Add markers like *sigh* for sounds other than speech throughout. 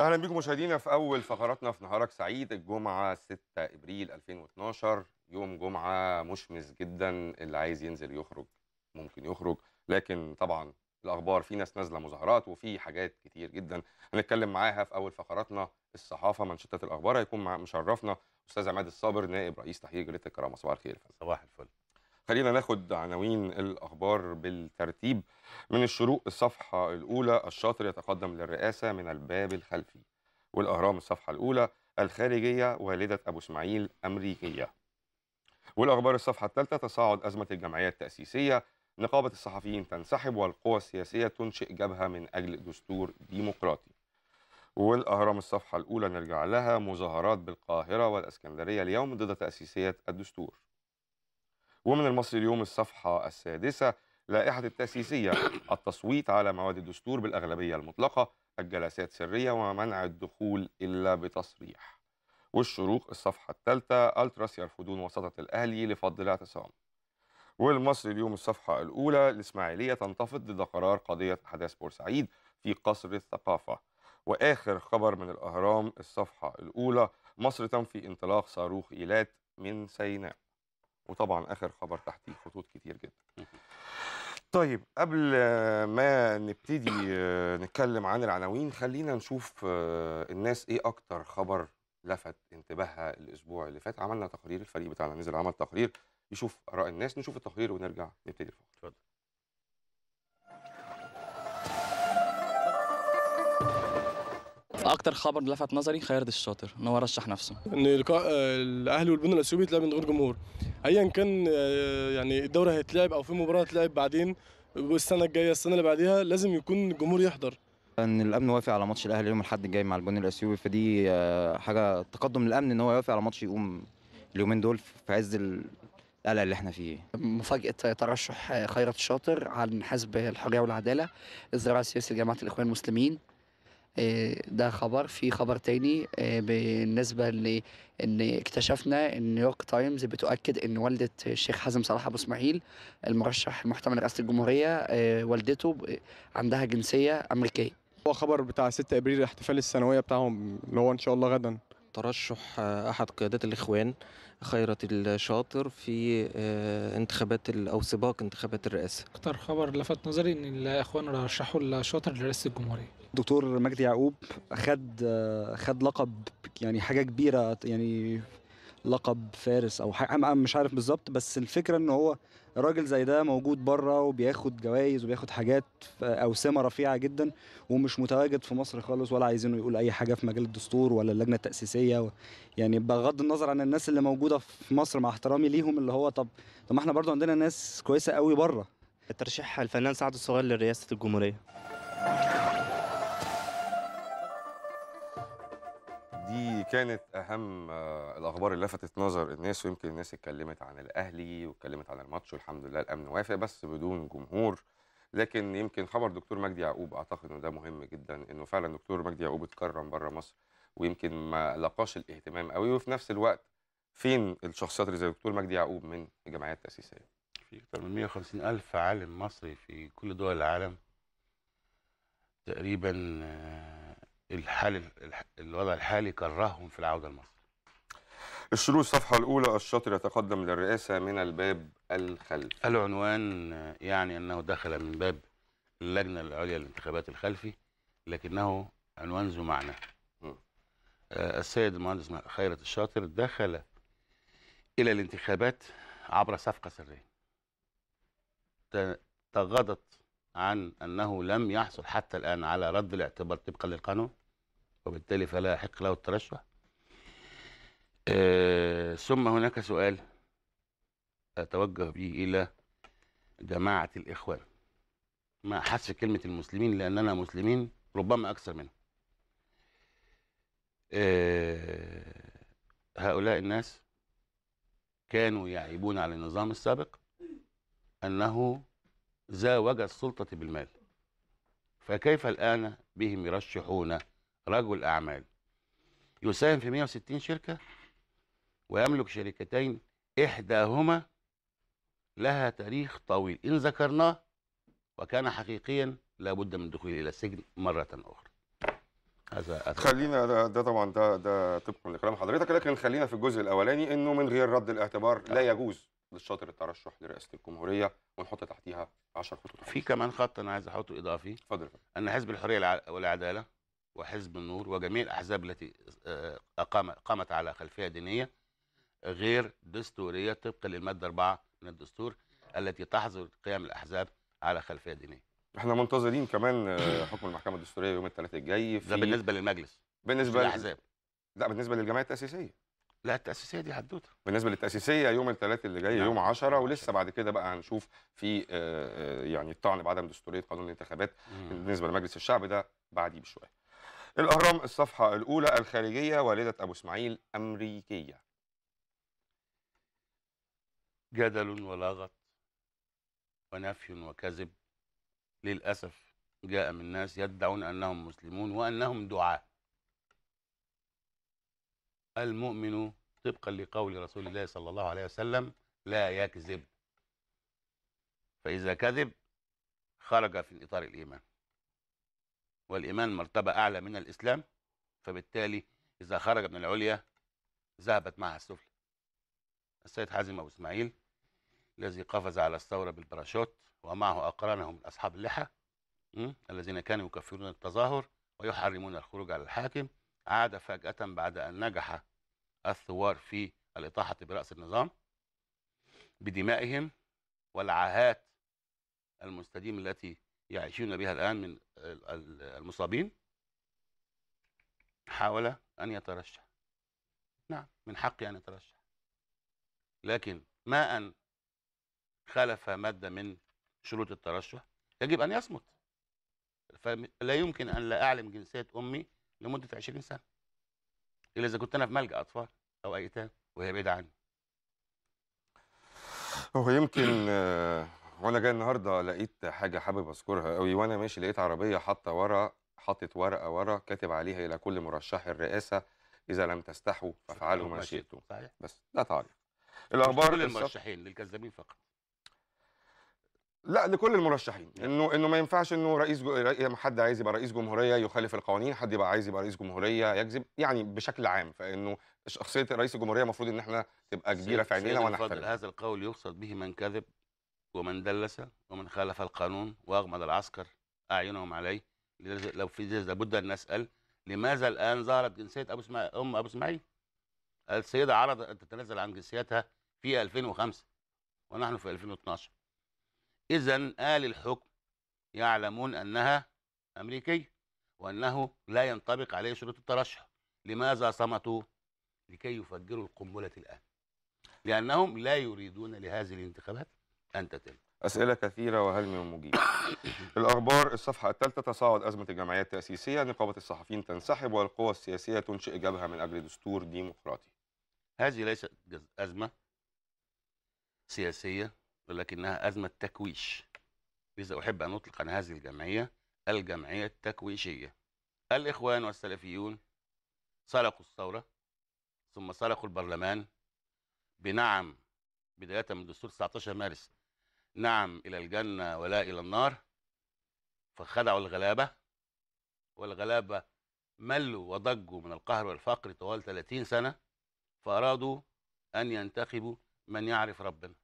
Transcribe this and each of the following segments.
اهلا بيكم مشاهدينا في اول فقراتنا في نهارك سعيد الجمعه 6 ابريل 2012 يوم جمعه مشمس جدا اللي عايز ينزل يخرج ممكن يخرج لكن طبعا الاخبار في ناس نازله مظاهرات وفي حاجات كتير جدا هنتكلم معاها في اول فقراتنا الصحافه منشطه الاخبار هيكون مع مشرفنا استاذ عماد الصابر نائب رئيس تحرير جريده الكرامه صباح الخير صباح الفل خلينا ناخد عناوين الأخبار بالترتيب من الشروق الصفحة الأولى الشاطر يتقدم للرئاسة من الباب الخلفي والأهرام الصفحة الأولى الخارجية والدة أبو إسماعيل أمريكية والأخبار الصفحة الثالثة تصاعد أزمة الجمعية التأسيسية نقابة الصحفيين تنسحب والقوى السياسية تنشئ جبهة من أجل دستور ديمقراطي والأهرام الصفحة الأولى نرجع لها مظاهرات بالقاهرة والأسكندرية اليوم ضد تأسيسية الدستور ومن المصري اليوم الصفحة السادسة لائحة التأسيسية التصويت على مواد الدستور بالأغلبية المطلقة الجلسات سرية ومنع الدخول إلا بتصريح والشروق الصفحة الثالثة التراس يرفضون وسطة الأهلي لفضل اعتصام والمصري اليوم الصفحة الأولى الإسماعيلية تنتفض ضد قرار قضية أحداث بورسعيد في قصر الثقافة وآخر خبر من الأهرام الصفحة الأولى مصر تنفي انطلاق صاروخ إيلات من سيناء وطبعا اخر خبر تحتيه خطوط كتير جدا طيب قبل ما نبتدي آه، نتكلم عن العناوين خلينا نشوف آه، الناس ايه اكتر خبر لفت انتباهها الاسبوع اللي فات عملنا تقرير الفريق بتاعنا نزل عمل تقرير يشوف اراء الناس نشوف التقرير ونرجع نبتدي الفقره اتفضل اكتر خبر لفت نظري خيرد الشاطر ان هو رشح نفسه ان لقاء آه، الاهلي والبنك الاثيوبي يتلعب من غير جمهور ايا كان آه، يعني الدوري هيتلعب او في مباراه تلعب بعدين السنه الجايه السنه اللي بعديها لازم يكون الجمهور يحضر ان الامن وافق على ماتش الاهلي يوم الاحد الجاي مع البنك الاثيوبي فدي آه، حاجه تقدم للامن ان هو يوافق على ماتش يقوم اليومين دول في عز القلق اللي احنا فيه مفاجاه ترشح خيرت الشاطر عن حزب الحريه والعداله الزراعه السياسي لجماعه الاخوان المسلمين ده خبر في خبر تاني آه، بالنسبة لأن اكتشفنا أن نيويورك تايمز بتؤكد أن والدة الشيخ حازم صلاح أبو إسماعيل المرشح المحتمل لرئاسة الجمهورية آه، والدته عندها جنسية أمريكية هو خبر بتاع 6 ابريل الاحتفال السنويه بتاعهم اللي هو ان شاء الله غدا ترشح آه، احد قيادات الاخوان خيرت الشاطر في انتخابات او سباق انتخابات الرئاسه. اكتر خبر لفت نظري ان الاخوان رشحوا الشاطر لرئاسه الجمهوريه. دكتور مجدي يعقوب خد خد لقب يعني حاجه كبيره يعني لقب فارس او حاجه مش عارف بالظبط بس الفكره ان هو راجل زي ده موجود بره وبياخد جوائز وبياخد حاجات اوسمه رفيعه جدا ومش متواجد في مصر خالص ولا عايزينه يقول اي حاجه في مجال الدستور ولا اللجنه التاسيسيه و... يعني بغض النظر عن الناس اللي موجوده في مصر مع احترامي ليهم اللي هو طب طب ما احنا برضو عندنا ناس كويسه قوي بره ترشيح الفنان سعد الصغير لرئاسه الجمهوريه دي كانت اهم آه، الاخبار اللي لفتت نظر الناس ويمكن الناس اتكلمت عن الاهلي واتكلمت عن الماتش والحمد لله الامن وافق بس بدون جمهور لكن يمكن خبر دكتور مجدي يعقوب اعتقد انه ده مهم جدا انه فعلا دكتور مجدي يعقوب اتكرم بره مصر ويمكن ما لقاش الاهتمام قوي وفي نفس الوقت فين الشخصيات اللي زي دكتور مجدي يعقوب من الجمعيات التاسيسيه؟ في اكثر من 150 الف عالم مصري في كل دول العالم تقريبا آه، الحال الوضع الحالي كرههم في العوده لمصر الشروط الصفحة الأولى الشاطر يتقدم للرئاسة من الباب الخلفي العنوان يعني أنه دخل من باب اللجنة العليا للانتخابات الخلفي لكنه عنوان ذو معنى آه، السيد المهندس خيرت الشاطر دخل إلى الانتخابات عبر صفقة سرية تغاضت عن أنه لم يحصل حتى الآن على رد الاعتبار طبقا للقانون وبالتالي فلا يحق له الترشح أه ثم هناك سؤال أتوجه به إلى جماعة الإخوان ما حس كلمة المسلمين لأننا مسلمين ربما أكثر منهم أه هؤلاء الناس كانوا يعيبون على النظام السابق أنه زاوج السلطة بالمال فكيف الآن بهم يرشحون رجل أعمال يساهم في 160 شركة ويملك شركتين إحداهما لها تاريخ طويل إن ذكرناه وكان حقيقيا لابد من الدخول إلى السجن مرة أخرى هذا خلينا ده, ده طبعا ده ده طبقا لكلام حضرتك لكن خلينا في الجزء الاولاني انه من غير رد الاعتبار لا نعم. يجوز للشاطر الترشح لرئاسه الجمهوريه ونحط تحتيها 10 خطوط في كمان خط انا عايز احطه اضافي اتفضل ان حزب الحريه والعداله وحزب النور وجميع الاحزاب التي آه، اقام قامت على خلفيه دينيه غير دستوريه طبقا للماده 4 من الدستور التي تحظر قيام الاحزاب على خلفيه دينيه. احنا منتظرين كمان آه، حكم المحكمه الدستوريه يوم الثلاثاء الجاي في ده بالنسبه للمجلس بالنسبه للاحزاب لا بالنسبه للجمعيه التاسيسيه لا التاسيسيه دي حدوته بالنسبه للتاسيسيه يوم الثلاث اللي جاي نعم. يوم 10 ولسه بعد كده بقى هنشوف في آه، آه، يعني الطعن بعدم دستوريه قانون الانتخابات مم. بالنسبه لمجلس الشعب ده بعديه بشويه الاهرام الصفحه الاولى الخارجيه والده ابو اسماعيل امريكيه جدل ولغط ونفي وكذب للاسف جاء من ناس يدعون انهم مسلمون وانهم دعاه المؤمن طبقا لقول رسول الله صلى الله عليه وسلم لا يكذب فإذا كذب خرج في إطار الإيمان والإيمان مرتبة أعلى من الإسلام فبالتالي إذا خرج من العليا ذهبت معها السفلى السيد حازم أبو إسماعيل الذي قفز على الثورة بالباراشوت ومعه أقرانه من أصحاب اللحى الذين كانوا يكفرون التظاهر ويحرمون الخروج على الحاكم عاد فجأة بعد أن نجح الثوار في الإطاحة برأس النظام بدمائهم والعاهات المستديمة التي يعيشون بها الآن من المصابين حاول أن يترشح نعم من حقي أن يترشح لكن ما أن خالف مادة من شروط الترشح يجب أن يصمت فلا يمكن أن لا أعلم جنسية أمي لمده 20 سنه الا اذا كنت انا في ملجا اطفال او ايتام وهي بعيده عني هو يمكن آه، وانا جاي النهارده لقيت حاجه حابب اذكرها قوي وانا ماشي لقيت عربيه حاطه ورا حاطت ورقه ورا كاتب عليها الى كل مرشح الرئاسه اذا لم تستحوا فافعلوا ما شئتم بس ده تعليق الاخبار للمرشحين للكذابين فقط لا لكل المرشحين نعم. انه انه ما ينفعش انه رئيس جو... حد عايز يبقى رئيس جمهوريه يخالف القوانين حد يبقى عايز يبقى رئيس جمهوريه يكذب يعني بشكل عام فانه شخصيه رئيس الجمهوريه المفروض ان احنا تبقى كبيره في عينينا ونحترم هذا القول يقصد به من كذب ومن دلس ومن خالف القانون واغمض العسكر اعينهم عليه لو في لابد ان نسال لماذا الان ظهرت جنسيه ابو اسماعيل ام ابو اسماعيل السيده عرضت ان تتنازل عن جنسيتها في 2005 ونحن في 2012 إذا آل الحكم يعلمون أنها أمريكية وأنه لا ينطبق عليه شروط الترشح لماذا صمتوا؟ لكي يفجروا القنبلة الآن لأنهم لا يريدون لهذه الانتخابات أن تتم أسئلة كثيرة وهل من مجيب *coughs* الأخبار الصفحة الثالثة تصاعد أزمة الجمعيات التأسيسية نقابة الصحفيين تنسحب والقوى السياسية تنشئ جبهة من أجل دستور ديمقراطي هذه ليست أزمة سياسية ولكنها أزمة تكويش لذا أحب أن أطلق عن هذه الجمعية الجمعية التكويشية الإخوان والسلفيون سرقوا الثورة ثم سرقوا البرلمان بنعم بداية من دستور 19 مارس نعم إلى الجنة ولا إلى النار فخدعوا الغلابة والغلابة ملوا وضجوا من القهر والفقر طوال 30 سنة فأرادوا أن ينتخبوا من يعرف ربنا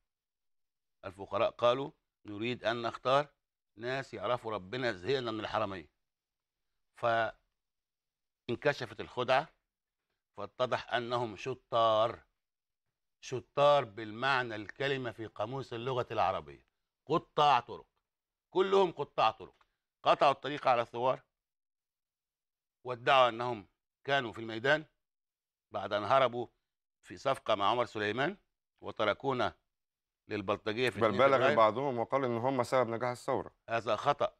الفقراء قالوا نريد أن نختار ناس يعرفوا ربنا زهقنا من الحرامية فانكشفت الخدعة فاتضح أنهم شطار شطار بالمعنى الكلمة في قاموس اللغة العربية قطاع طرق كلهم قطاع طرق قطعوا الطريق على الثوار وادعوا أنهم كانوا في الميدان بعد أن هربوا في صفقة مع عمر سليمان وتركونا للبلطجيه في بل بلغ بعضهم وقال ان هم سبب نجاح الثوره هذا خطا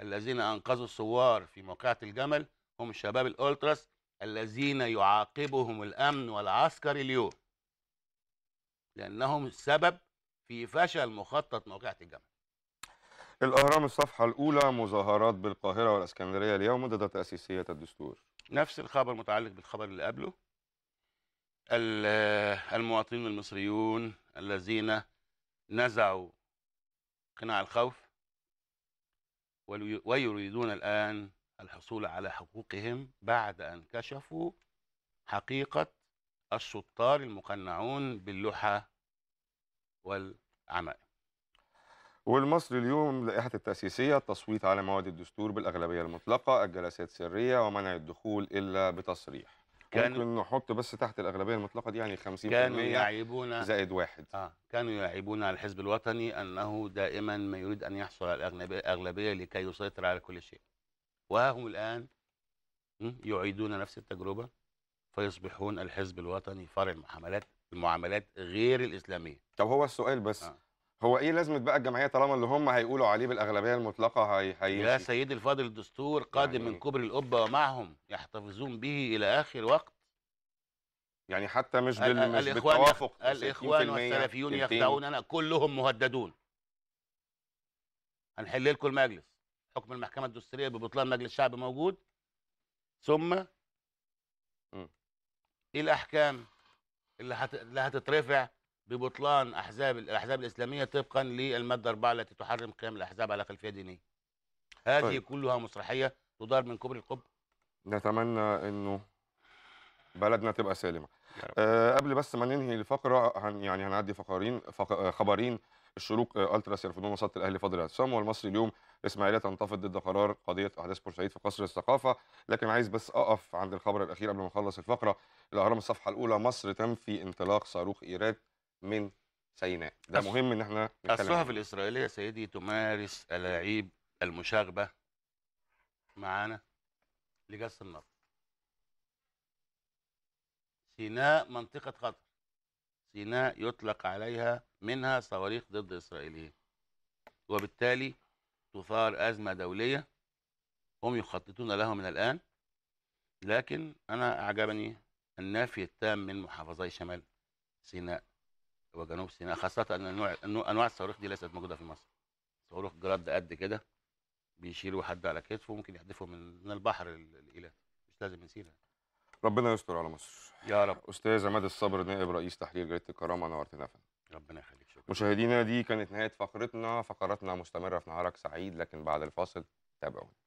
الذين انقذوا الثوار في موقعة الجمل هم شباب الالتراس الذين يعاقبهم الامن والعسكري اليوم لانهم سبب في فشل مخطط موقعة الجمل الاهرام الصفحه الاولى مظاهرات بالقاهره والاسكندريه اليوم ضد تاسيسيه الدستور نفس الخبر متعلق بالخبر اللي قبله المواطنين المصريون الذين نزعوا قناع الخوف ويريدون الآن الحصول على حقوقهم بعد أن كشفوا حقيقة الشطار المقنعون باللحى والعمائم والمصري اليوم لائحة التأسيسية التصويت على مواد الدستور بالأغلبية المطلقة الجلسات سرية ومنع الدخول إلا بتصريح كان ممكن نحط بس تحت الاغلبيه المطلقه دي يعني 50% كانوا يعيبون زائد واحد اه كانوا يعيبون على الحزب الوطني انه دائما ما يريد ان يحصل على الاغلبيه لكي يسيطر على كل شيء وها هم الان يعيدون نفس التجربه فيصبحون الحزب الوطني فرع المعاملات المعاملات غير الاسلاميه طب هو السؤال بس آه. هو ايه لازمه بقى الجمعيه طالما اللي هم هيقولوا عليه بالاغلبيه المطلقه هي هي يا سيدي الفاضل الدستور قادم يعني من كبر القبه ومعهم يحتفظون به الى اخر وقت يعني حتى مش بال مش بالتوافق الاخوان والسلفيون يخدعوننا كلهم مهددون هنحل لكم المجلس حكم المحكمه الدستوريه ببطلان مجلس الشعب موجود ثم ايه الاحكام اللي هت... اللي هتترفع ببطلان احزاب الاحزاب الاسلاميه طبقا للماده 4 التي تحرم قيام الاحزاب على خلفيه دينيه. هذه طيب. كلها مسرحيه تدار من كبر القبه. نتمنى انه بلدنا تبقى سالمه. أه قبل بس ما ننهي الفقره هن يعني هنعدي فقرين فق... خبرين الشروق آه، التراس يرفضون وسط الاهلي فاضل عصام والمصري اليوم اسماعيليه تنتفض ضد قرار قضيه احداث بورسعيد في قصر الثقافه لكن عايز بس اقف عند الخبر الاخير قبل ما اخلص الفقره الاهرام الصفحه الاولى مصر تنفي انطلاق صاروخ ايراد من سيناء ده أص... مهم ان احنا نتكلم الصحف الاسرائيليه يا سيدي تمارس الاعيب المشاغبه معانا لجس النار سيناء منطقه قطر سيناء يطلق عليها منها صواريخ ضد اسرائيليين وبالتالي تثار ازمه دوليه هم يخططون لها من الان لكن انا اعجبني النفي التام من محافظي شمال سيناء وجنوب سيناء خاصة أن أنواع أنواع الصواريخ دي ليست موجودة في مصر. صاروخ جراد قد كده بيشيلوا حد على كتفه ممكن يحدفه من من البحر لإيلات مش لازم من سيناء. ربنا يستر على مصر. يا رب. أستاذ عماد الصبر نائب رئيس تحرير جريدة الكرامة نورتنا فن. ربنا يخليك شكرا. مشاهدينا دي كانت نهاية فقرتنا، فقراتنا مستمرة في نهارك سعيد لكن بعد الفاصل تابعونا.